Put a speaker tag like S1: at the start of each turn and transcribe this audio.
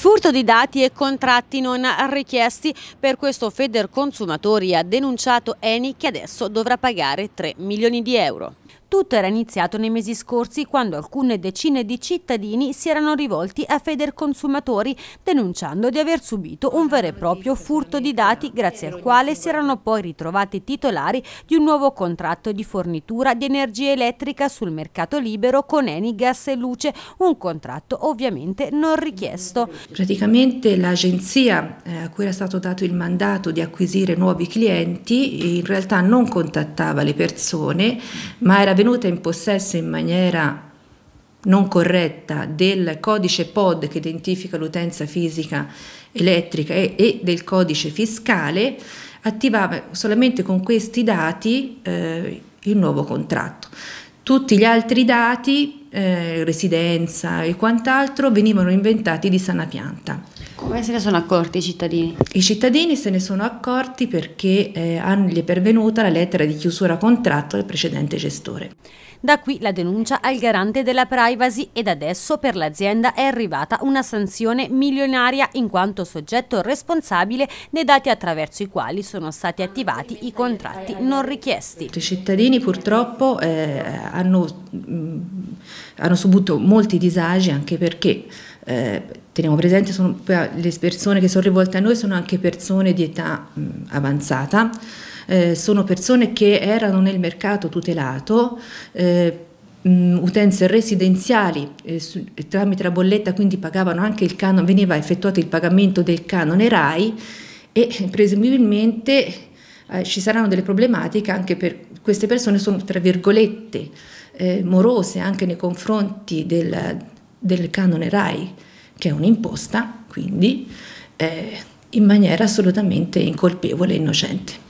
S1: furto di dati e contratti non richiesti. Per questo Feder Consumatori ha denunciato Eni che adesso dovrà pagare 3 milioni di euro. Tutto era iniziato nei mesi scorsi quando alcune decine di cittadini si erano rivolti a Feder Consumatori denunciando di aver subito un vero e proprio furto di dati grazie al quale si erano poi ritrovati titolari di un nuovo contratto di fornitura di energia elettrica sul mercato libero con Eni Gas e Luce, un contratto ovviamente non richiesto.
S2: Praticamente l'agenzia eh, a cui era stato dato il mandato di acquisire nuovi clienti in realtà non contattava le persone, ma era venuta in possesso in maniera non corretta del codice POD che identifica l'utenza fisica elettrica e, e, del codice fiscale, attivava solamente con questi dati eh, il nuovo contratto. Tutti gli altri dati, eh, residenza e quant'altro, venivano inventati di sana pianta. Come se ne sono accorti i cittadini? I cittadini se ne sono accorti perché eh, gli è pervenuta la lettera di chiusura contratto del precedente gestore.
S1: Da qui la denuncia al garante della privacy ed adesso per l'azienda è arrivata una sanzione milionaria in quanto soggetto responsabile dei dati attraverso i quali sono stati attivati i contratti non richiesti.
S2: I cittadini purtroppo eh, hanno, mh, mm, hanno subito molti disagi anche perché eh, teniamo presente che ah, le persone che sono rivolte a noi sono anche persone di età mh, avanzata, eh, sono persone che erano nel mercato tutelato, eh, utenze residenziali eh, su, tramite la bolletta, quindi pagavano anche il canone, veniva effettuato il pagamento del canone RAI e presumibilmente eh, ci saranno delle problematiche anche per queste persone sono tra virgolette morose anche nei confronti del, del canone RAI, che è un'imposta,
S1: quindi eh, in maniera assolutamente incolpevole e innocente.